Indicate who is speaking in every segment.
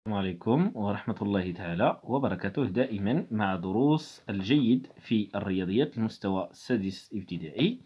Speaker 1: السلام عليكم ورحمة الله تعالى وبركاته دائما مع دروس الجيد في الرياضيات المستوى السادس ابتدائي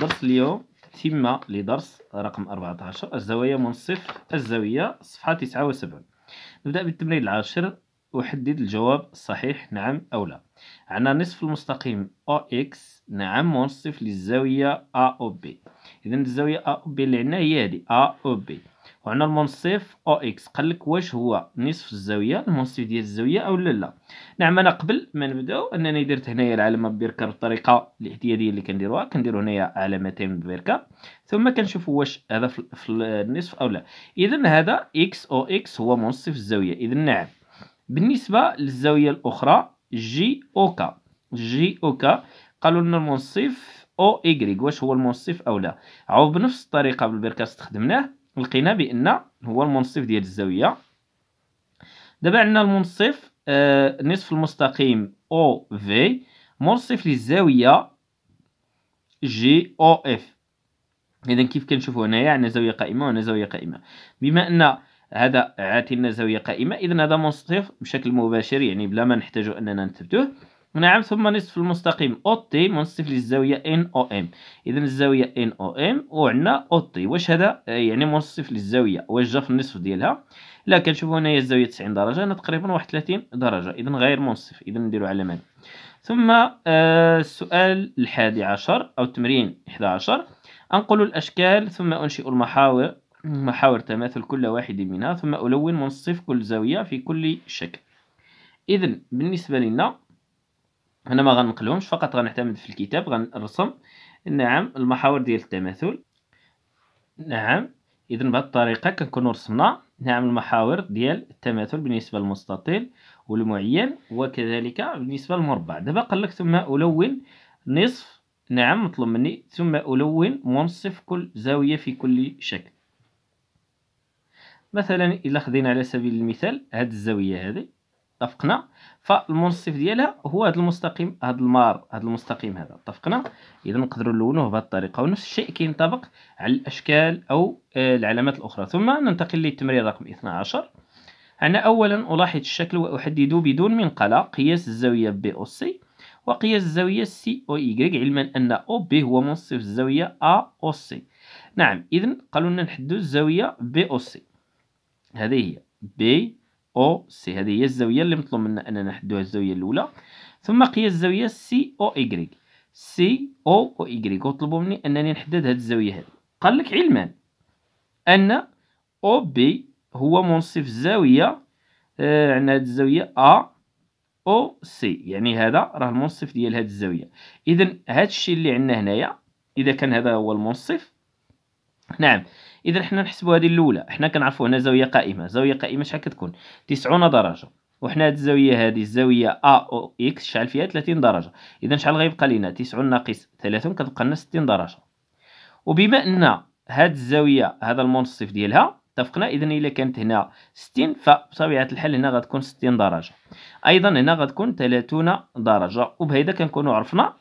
Speaker 1: درس اليوم تم لدرس رقم 14 الزوايا من صفر الزاوية صفحة 79 نبدأ بالتمرين العاشر أحدد الجواب الصحيح نعم أو لا عندنا نصف المستقيم أو إكس نعم منصف للزاوية أ أو بي إذا الزاوية أ أو بي اللي عندنا هي هذه أ أو بي وعندنا المنصف او اكس قال لك واش هو نصف الزاويه المنصف ديال الزاويه او لا لا نعم انا قبل ما نبداو انني درت هنايا العلامه ببركه بالطريقه الاعتياديه اللي كنديروها كنديرو هنايا علامتين ببركه ثم كنشوف واش هذا في النصف او لا اذا هذا اكس او اكس هو منصف الزاويه اذا نعم بالنسبه للزاويه الاخرى جي او كا جي او كا قالوا لنا المنصف او واش هو المنصف او لا عاود بنفس الطريقه بالبركه استخدمناه لقينا بان هو المنصف ديال الزاويه دابا عندنا المنصف آه نصف المستقيم او في منصف للزاويه جي او اف اذا كيف كنشوفوا هنايا عندنا زاويه قائمه وهنا زاويه قائمه بما ان هذا عاتلنا زاويه قائمه اذا هذا منصف بشكل مباشر يعني بلا ما نحتاج اننا نثبتوه نعم ثم نصف المستقيم أو تي منصف للزاوية إن أو إم إذا الزاوية إن أو إم وعندنا أو تي واش هذا آه، يعني منصف للزاوية واش جا في النصف ديالها لا كنشوفو هنايا الزاوية 90 درجة هنا تقريبا واحد 31 درجة إذا غير منصف إذا نديرو علامة ثم آه السؤال الحادي عشر أو التمرين 11 أنقل الأشكال ثم أنشئ المحاور محاور تماثل كل واحد منها ثم ألون منصف كل زاوية في كل شكل إذا بالنسبة لنا هنا ما غنقلهمش فقط غنعتمد في الكتاب غنرسم نعم المحاور ديال التماثل نعم اذا بهذه الطريقه كنكونوا رسمنا نعم المحاور ديال التماثل بالنسبه للمستطيل والمعين وكذلك بالنسبه للمربع دابا قال لك ثم الون نصف نعم مطلوب مني ثم الون منصف كل زاويه في كل شكل مثلا الا خدينا على سبيل المثال هاد الزاويه هذه اتفقنا فالمنصف ديالها هو هذا المستقيم هذا المار هذا المستقيم هذا اتفقنا اذا نقدروا نلونوه بهذه الطريقه ونفس الشيء كينطبق على الاشكال او آه، العلامات الاخرى ثم ننتقل للتمرين رقم 12 أنا أولا ألاحظ الشكل واحدده بدون منقلة قياس الزاوية بي أو سي وقياس الزاوية سي أو إيكغيك علما أن أو بي هو منصف الزاوية أ أو سي نعم إذا قالوا لنا نحددوا الزاوية بي أو سي هذه هي بي او سي هذه هي الزاويه اللي مطلوب منا اننا نحدوها الزاويه الاولى ثم قياس الزاويه سي او اي سي او او اي وطلبوا مني انني نحدد هذه الزاويه هذه قال لك علما ان او بي هو منصف الزاويه آه عندنا هذه الزاويه ا او سي يعني هذا راه المنصف ديال هذه الزاويه اذا هذا الشيء اللي عندنا هنايا اذا كان هذا هو المنصف نعم اذا حنا نحسبوا هذه الاولى حنا كنعرفوا هنا زاويه قائمه زاويه قائمه شحال كتكون 90 درجه وحنا هذه الزاويه هذه الزاويه ا او اكس شحال فيها 30 درجه اذا شحال غيبقى لينا 90 ناقص 30 كتبقى لنا 60 درجه وبما ان هذه الزاويه هذا المنصف ديالها اتفقنا اذا الا كانت هنا 60 فبطبيعه الحال هنا غتكون 60 درجه ايضا هنا غتكون 30 درجه وبهذا كنكونوا عرفنا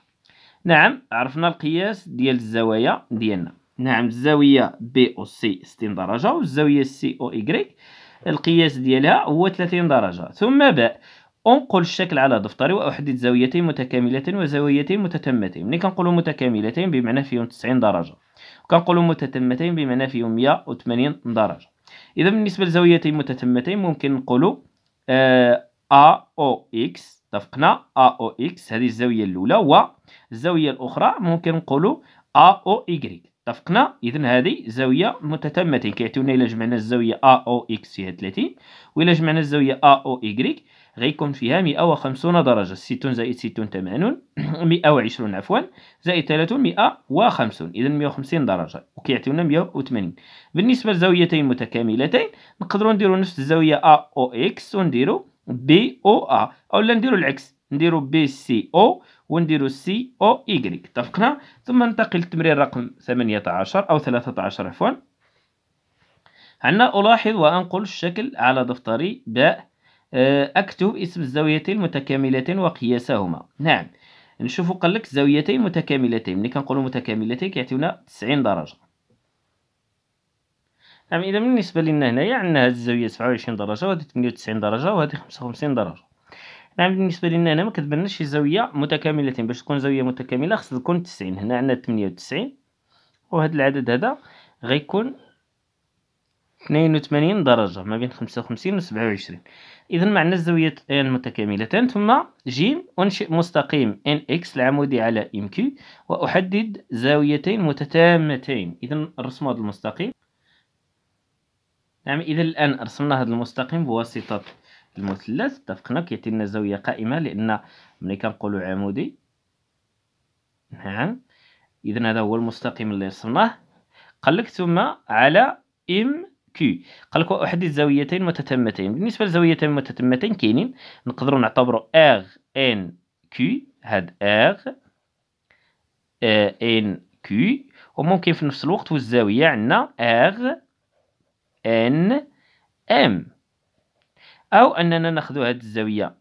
Speaker 1: نعم عرفنا القياس ديال الزوايا ديالنا نعم الزاوية بي أو سي ستين درجة والزاوية سي أو إيكغيك القياس ديالها هو ثلاثين درجة ثم باء أنقل الشكل على دفتري وأحدد زاويتين متكاملتين وزاويتين متتمتين ملي كنقولو متكاملتين بمعنى فيهم تسعين درجة وكنقولو متتمتين بمعنى فيهم مية تمانين درجة إذا بالنسبة لزاويتين متتمتين ممكن نقولو آه أو إكس X اتفقنا A أو إكس هذه الزاوية الأولى والزاوية الأخرى ممكن نقولو A أو إيكغيك اتفقنا اذا هذه زاويه متتمه كيعطيونا الى جمعنا الزاويه ا او اكس فيها 30 والا جمعنا الزاويه ا او اي غيكون فيها 150 درجه 60 زائد 60 80 120 عفوا زائد 30 150 اذا 150 درجه وكيعطيونا 180 بالنسبه للزاويتين متكاملتين نقدروا نديروا نفس الزاويه ا او اكس ونديروا بي او ا اولا نديروا العكس نديرو بي سي او ونديرو سي او ايغريك اتفقنا ثم ننتقل للتمرين رقم 18 او 13 عفوا عندنا ألاحظ وأنقل الشكل على دفتري باء آه، أكتب اسم الزاويتين المتكاملتين وقياسهما نعم نشوفو قالك زاويتين متكاملتين ملي كنقولو متكاملتين كيعطيونا 90 درجة نعم إذا بالنسبة لنا هنايا عندنا هاد الزاوية 27 درجة وهذه 98 درجة وهذه 55 درجة نعم بالنسبه لنا هنا ما كتبانش شي زاويه متكامله باش تكون زاويه متكامله خص تكون 90 هنا عندنا 98 وهذا العدد هذا غيكون 82 درجه ما بين 55 و 27 اذا معنا الزاويه ان متكاملتان ثم ج انشئ مستقيم ان اكس العمودي على ام كي واحدد زاويتين متتامتين اذا نرسم هذا المستقيم نعم اذا الان رسمنا هذا المستقيم بواسطه المثلث اتفقنا نعم، كيعطي لنا زاويه قائمه لان ملي كنقولوا عمودي نعم اذا هذا هو المستقيم اللي رسمناه قال لك ثم على ام كي قال لك احدد زاويتين متتمتين بالنسبه للزاويتين المتتمتين كاينين نقدروا نعتبروا اغ ان كي هاد اغ ان كي وممكن في نفس الوقت والزاويه عندنا اغ ان ام أو أننا ناخذ هذه الزاوية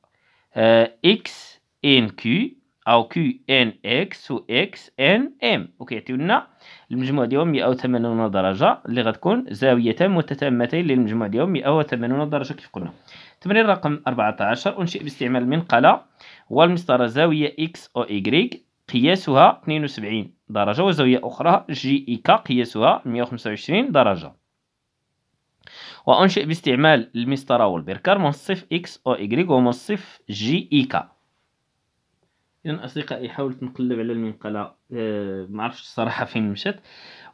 Speaker 1: إكس إن كيو أو كيو إن إكس و إكس إن إم وكيعطيو لنا المجموع ديالهم 180 درجة اللي غتكون زاويتان متتامتين للمجموع ديالهم 180 درجة كيف قلنا تمرين رقم 14 أنشئ باستعمال المنقلة والمسطرة زاوية إكس أو إيكغيك قياسها 72 درجة وزاوية أخرى جي إي كا قياسها 125 درجة وأنشئ باستعمال المسطرة والبركار منصف إكس أو إيكغيك ومنصف جي إيكا إذا أصدقائي حاولت نقلب على المنقلة أه معرفتش الصراحة فين مشات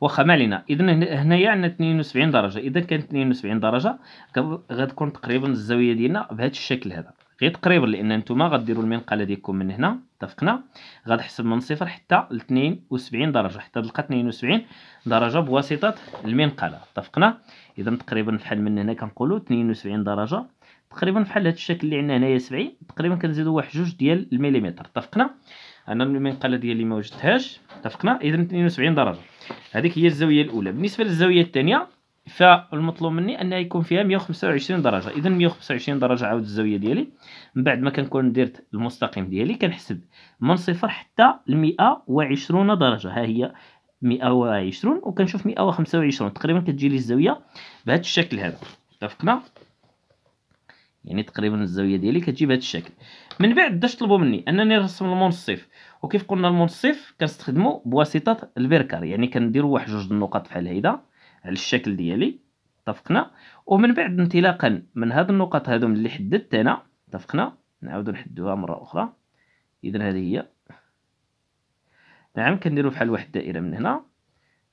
Speaker 1: واخا ما علينا إذا هنايا عندنا 72 درجة إذا كانت 72 درجة غتكون تقريبا الزاوية ديالنا بهذا الشكل هذا غير تقريبا لان نتوما غديروا المنقله ديالكم من هنا اتفقنا غتحسب من صفر حتى ل 72 درجه حتى تلقى 72 درجه بواسطه المنقله اتفقنا اذا تقريبا فحال من هنا كنقولوا 72 درجه تقريبا بحال هذا الشكل اللي عندنا هنايا 70 تقريبا كنزيدوا واحد جوج ديال المليمتر اتفقنا انا المنقله ديالي ما وجدتهاش اتفقنا اذا 72 درجه هذيك هي الزاويه الاولى بالنسبه للزاويه الثانيه فالمطلوب مني انها يكون فيها 125 درجه اذا 125 درجه عاود الزاويه ديالي من بعد ما كنكون درت المستقيم ديالي كنحسب من صفر حتى ل 120 درجه ها هي 120 وكنشوف 125 تقريبا كتجي لي الزاويه بهذا الشكل هذا اتفقنا يعني تقريبا الزاويه ديالي كتجي بهذا الشكل من بعد داش طلبوا مني انني نرسم المنصف وكيف قلنا المنصف كنستخدمو بواسطه البركار يعني كنديروا واحد جوج النقط بحال هيدا على الشكل ديالي اتفقنا ومن بعد انطلاقا من هاد النقط هادو اللي حددت انا اتفقنا نعاودو نحدوها مره اخرى اذا هذه هي نعم كنديرو بحال واحد الدائره من هنا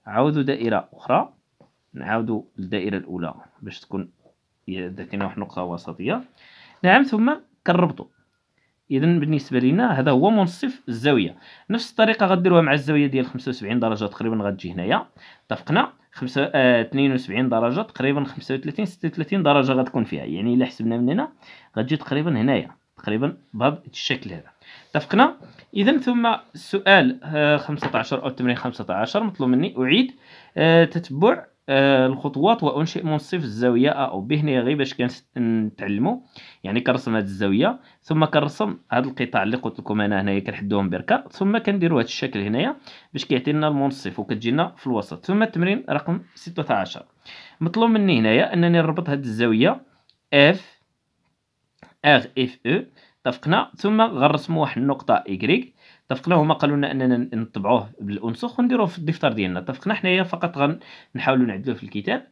Speaker 1: عاودو دائره اخرى نعاودو الدائره الاولى باش تكون داكينا واحد النقطه وسطيه نعم ثم كنربطو اذا بالنسبه لينا هذا هو منصف الزاويه نفس الطريقه غديروها مع الزاويه ديال 75 درجه تقريبا غتجي هنايا اتفقنا خمسة آه، اثنين وسبعين درجة تقريبا خمسة وثلاثين ستة وثلاثين درجة غتكون فيها يعني إلا حسبنا من هنا غتجي تقريبا هنايا تقريبا بهاد الشكل هذا اتفقنا اذا ثم السؤال آه، عشر او التمرين عشر مطلوب مني اعيد آه، تتبع آه، الخطوات وانشئ منصف الزاويه ا او هنا غير باش كنتعلموا يعني كنرسم هذه الزاويه ثم كنرسم هذا القطاع اللي قلت لكم انا هنايا كنحدوهم بركه ثم كنديروا هذا الشكل هنايا باش كيعطي لنا المنصف وكتجينا في الوسط ثم التمرين رقم 16 مطلوب مني هنايا انني نربط هذه الزاويه اف ار اف او اتفقنا ثم غنرسموا واحد النقطه ايكغيك اتفقنا هما قالوا لنا اننا نطبعوه بالانسخ ونديروه في الدفتر ديالنا اتفقنا حنايا فقط غنحاولوا نعدلوه في الكتاب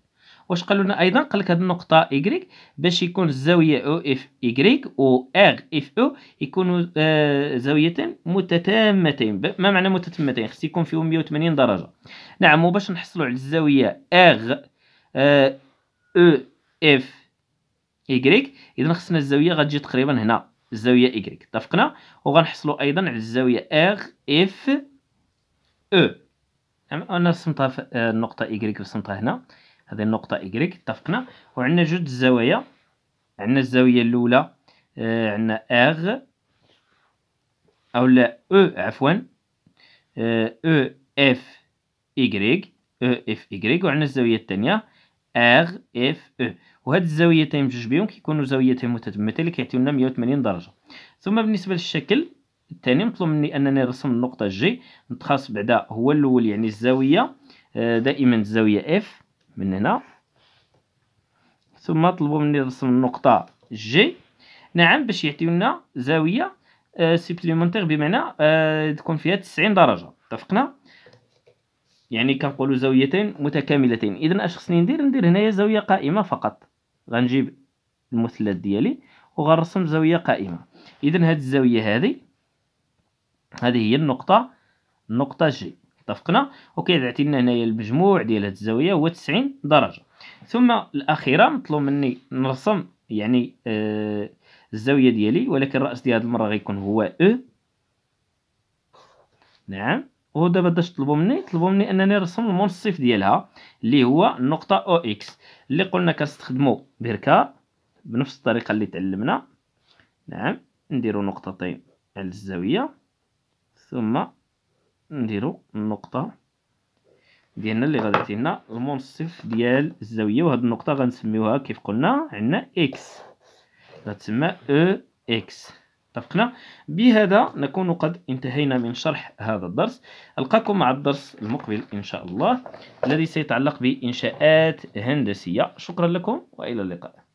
Speaker 1: واش قالوا لنا ايضا قال لك هذه النقطه y باش يكون الزاويه او اف y و ار اف او يكونوا آه، زاويتين متتامتين ما معنى متتامتين خص يكون فيهم 180 درجه نعم وباش نحصلوا على الزاويه ار او اف y اذا خصنا الزاويه غتجي تقريبا هنا الزاويه ايكغيك اتفقنا وغنحصلوا ايضا على الزاويه ار اف او انا رسمتها في آه، النقطه ايكغيك رسمتها هنا هذه النقطه ايكغيك اتفقنا وعندنا جوج الزوايا عندنا الزاويه الاولى آه، عندنا ار او لا او e، عفوا او اف ايكغيك او اف ايكغيك وعندنا الزاويه الثانيه ار اف او وهاد الزاويتين بجوج بيهم كيكونوا زاويتين متتمتة اللي كيعطيونا 180 درجة ثم بالنسبة للشكل الثاني مطلوب مني انني نرسم النقطة جي نتخاص بعدا هو الاول يعني الزاوية آه، دائما الزاوية اف من هنا ثم طلبوا مني نرسم النقطة جي نعم باش يعطيونا زاوية سيبليمونتير آه، بمعنى آه، تكون فيها 90 درجة اتفقنا يعني كنقولوا زاويتين متكاملتين اذا اش خصني ندير ندير هنايا زاويه قائمه فقط غنجيب المثلث ديالي وغنرسم زاويه قائمه اذا هذه الزاويه هذه هذه هي النقطه النقطه جي اتفقنا وكيعطي لنا هنايا المجموع ديال هذه الزاويه هو 90 درجه ثم الاخيره مطلوب مني نرسم يعني آه الزاويه ديالي ولكن الراس ديال هذه المره غيكون هو او e. نعم ودابا باش طلبوا مني طلبوا مني انني نرسم المنصف ديالها اللي هو النقطه او اكس اللي قلنا كنستخدموا بركه بنفس الطريقه اللي تعلمنا نعم نديروا نقطتين على الزاويه ثم نديروا النقطه ديالنا اللي غادي تعطينا المنصف ديال الزاويه وهاد النقطه غنسميوها كيف قلنا عندنا اكس غتسمى او اكس اتفقنا بهذا نكون قد انتهينا من شرح هذا الدرس ألقاكم مع الدرس المقبل إن شاء الله الذي سيتعلق بإنشاءات هندسية شكرا لكم وإلى اللقاء